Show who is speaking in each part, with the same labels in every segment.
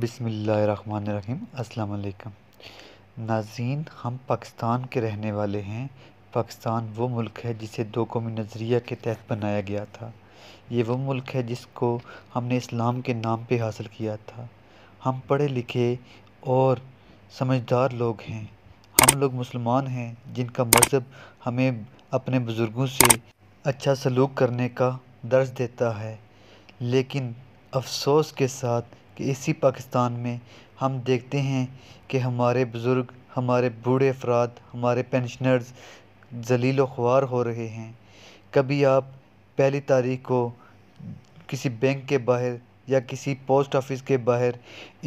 Speaker 1: बिसमीम् अल्लाम नाजीन हम पाकिस्तान के रहने वाले हैं पाकिस्तान वो मुल्क है जिसे दो कौमी नज़रिया के तहत बनाया गया था ये वो मुल्क है जिसको हमने इस्लाम के नाम पे हासिल किया था हम पढ़े लिखे और समझदार लोग हैं हम लोग मुसलमान हैं जिनका मज़हब हमें अपने बुज़ुर्गों से अच्छा सलूक करने का दर्ज देता है लेकिन अफसोस के साथ कि इसी पाकिस्तान में हम देखते हैं कि हमारे बुज़ुर्ग हमारे बूढ़े अफराद हमारे पेंशनर्स जलील ख्वार हो रहे हैं कभी आप पहली तारीख को किसी बैंक के बाहर या किसी पोस्ट ऑफिस के बाहर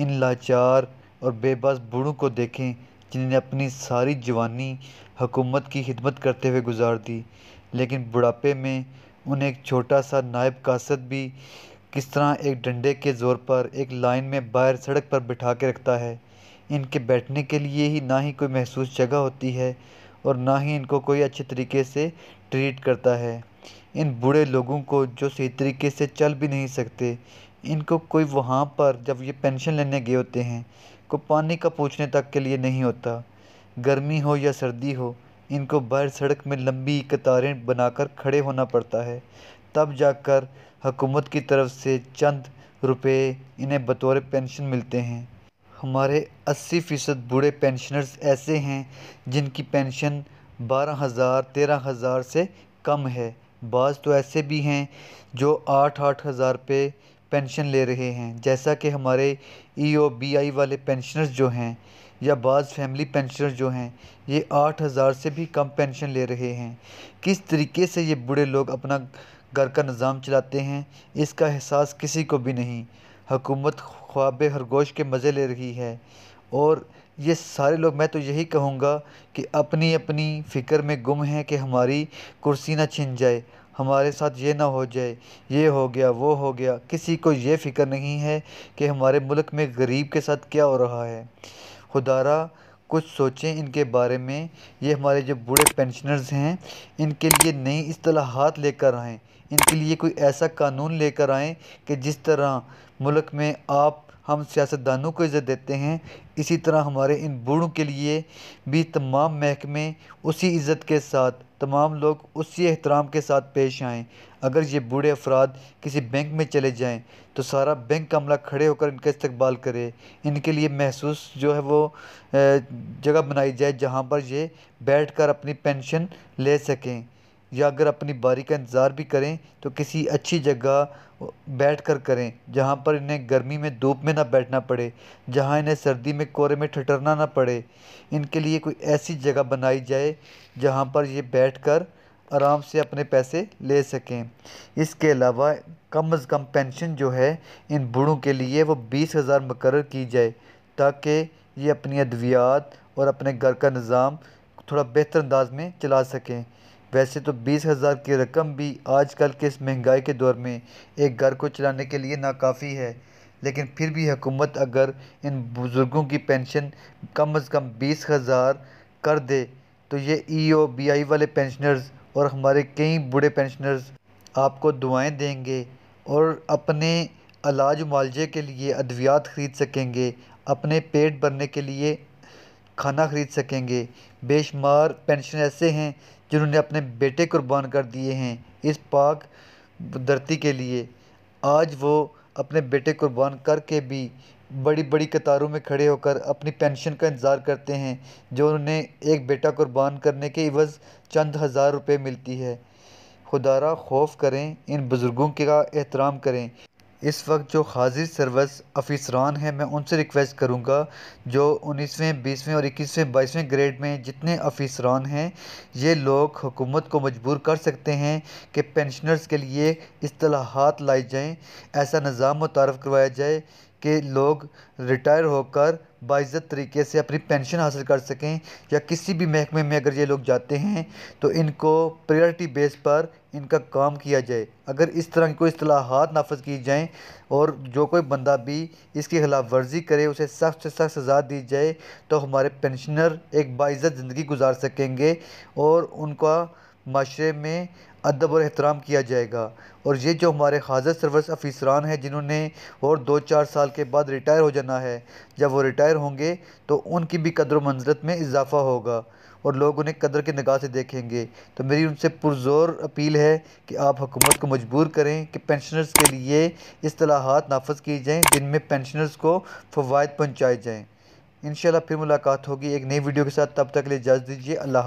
Speaker 1: इन लाचार और बेबस बूढ़ों को देखें जिन्होंने अपनी सारी जवानी हुकूमत की खिदमत करते हुए गुजार दी लेकिन बुढ़ापे में उन्हें एक छोटा सा नायब कासद भी किस तरह एक डंडे के ज़ोर पर एक लाइन में बाहर सड़क पर बिठा के रखता है इनके बैठने के लिए ही ना ही कोई महसूस जगह होती है और ना ही इनको कोई अच्छे तरीके से ट्रीट करता है इन बूढ़े लोगों को जो सही तरीके से चल भी नहीं सकते इनको कोई वहाँ पर जब ये पेंशन लेने गए होते हैं को पानी का पूछने तक के लिए नहीं होता गर्मी हो या सर्दी हो इनको बाहर सड़क में लंबी कतारें बनाकर खड़े होना पड़ता है तब जाकर हुकूमत की तरफ से चंद रुपए इन्हें बतौर पेंशन मिलते हैं हमारे अस्सी फ़ीसद बूढ़े पेंशनर्स ऐसे हैं जिनकी पेंशन बारह हज़ार तेरह हज़ार से कम है बाज़ तो ऐसे भी हैं जो आठ आठ हज़ार पे पेंशन ले रहे हैं जैसा कि हमारे ई ओ बी आई वाले पेंशनर्स जो हैं या बाज़ फैमिली पेंशनर जो हैं ये आठ हज़ार से भी कम पेंशन ले रहे हैं किस तरीके से ये बूढ़े लोग अपना घर का निज़ाम चलाते हैं इसका एहसास किसी को भी नहीं हुकूमत ख्वाब हरगोश के मज़े ले रही है और ये सारे लोग मैं तो यही कहूँगा कि अपनी अपनी फ़िक्र में गुम हैं कि हमारी कुर्सी ना छिन जाए हमारे साथ ये ना हो जाए ये हो गया वो हो गया किसी को ये फ़िक्र नहीं है कि हमारे मुल्क में गरीब के साथ क्या हो रहा है खुदारा कुछ सोचें इनके बारे में ये हमारे जो बूढ़े पेंशनर्स हैं इनके लिए नई असलाहत लेकर आएँ इनके लिए कोई ऐसा कानून लेकर आएँ कि जिस तरह मुल्क में आप हम सियासतदानों को इज़्ज़त देते हैं इसी तरह हमारे इन बूढ़ों के लिए भी तमाम महकमे उसी इज़्ज़त के साथ तमाम लोग उसी एहतराम के साथ पेश आएँ अगर ये बूढ़े अफराद किसी बैंक में चले जाएँ तो सारा बैंक का अमला खड़े होकर इनका इस्तकबाल करे इनके लिए महसूस जो है वो जगह बनाई जाए जहाँ पर ये बैठ कर अपनी पेंशन ले सकें या अगर अपनी बारी का इंतज़ार भी करें तो किसी अच्छी जगह बैठ कर करें जहाँ पर इन्हें गर्मी में धूप में ना बैठना पड़े जहाँ इन्हें सर्दी में कोहरे में ठटरना ना पड़े इनके लिए कोई ऐसी जगह बनाई जाए जहाँ पर ये बैठ कर आराम से अपने पैसे ले सकें इसके अलावा कम अज़ कम पेंशन जो है इन बूढ़ों के लिए वो बीस हज़ार मुकर की जाए ताकि ये अपनी अद्वियात और अपने घर का निज़ाम थोड़ा बेहतर अंदाज में चला सकें वैसे तो बीस हज़ार की रकम भी आजकल के इस महंगाई के दौर में एक घर को चलाने के लिए नाकाफ़ी है लेकिन फिर भी हुकूमत अगर इन बुज़ुर्गों की पेंशन कम अज़ कम बीस हज़ार कर दे तो ये ई ओ बी आई वाले पेंशनर्स और हमारे कई बूढ़े पेंशनर्स आपको दुआएं देंगे और अपने इलाज मुआवजे के लिए अद्वियात ख़रीद सकेंगे अपने पेट भरने के लिए खाना ख़रीद सकेंगे बेशुमार पेंशन ऐसे हैं जिन्होंने अपने बेटे कुर्बान कर दिए हैं इस पाक धरती के लिए आज वो अपने बेटे कुर्बान करके भी बड़ी बड़ी कतारों में खड़े होकर अपनी पेंशन का इंतज़ार करते हैं जो उन्हें एक बेटा कुर्बान करने के इवज़ चंद हज़ार रुपये मिलती है खुदारा खौफ करें इन बुज़ुर्गों का एहतराम करें इस वक्त जो हाजिर सर्विस अफिसरान हैं मैं उनसे रिक्वेस्ट करूँगा जो उन्नीसवें बीसवें और इक्कीसवें बाईसवें ग्रेड में जितने अफिसरान हैं ये लोग हुकूमत को मजबूर कर सकते हैं कि पेंशनर्स के लिए असलाहत लाई जाएँ ऐसा निज़ाम मुतारफ़ करवाया जाए के लोग रिटायर होकर बाजत तरीके से अपनी पेंशन हासिल कर सकें या किसी भी महकमे में अगर ये लोग जाते हैं तो इनको प्रायोरिटी बेस पर इनका काम किया जाए अगर इस तरह की कोई असलाहत नाफज की जाएँ और जो कोई बंदा भी इसकी खिलाफ वर्जी करे उसे सख्त से सख्त सज़ा दी जाए तो हमारे पेंशनर एक बाज़त ज़िंदगी गुजार सकेंगे और उनका माशरे में अदब और एहतराम किया जाएगा और ये जो हमारे हाजर सर्विस अफीसरान हैं जिन्होंने और दो चार साल के बाद रिटायर हो जाना है जब वो रिटायर होंगे तो उनकी भी कदर मंजरत में इजाफ़ा होगा और लोग उन्हें कदर के नगाह से देखेंगे तो मेरी उनसे पुरजोर अपील है कि आप हुकूमत को मजबूर करें कि पेंशनर्स के लिए असलाहत नाफज की जाएँ जिनमें पेंशनर्स को फ़वाद पहुँचाए जाएँ इन फिर मुलाकात होगी एक नई वीडियो के साथ तब तक ले जाज दीजिए अल्लाह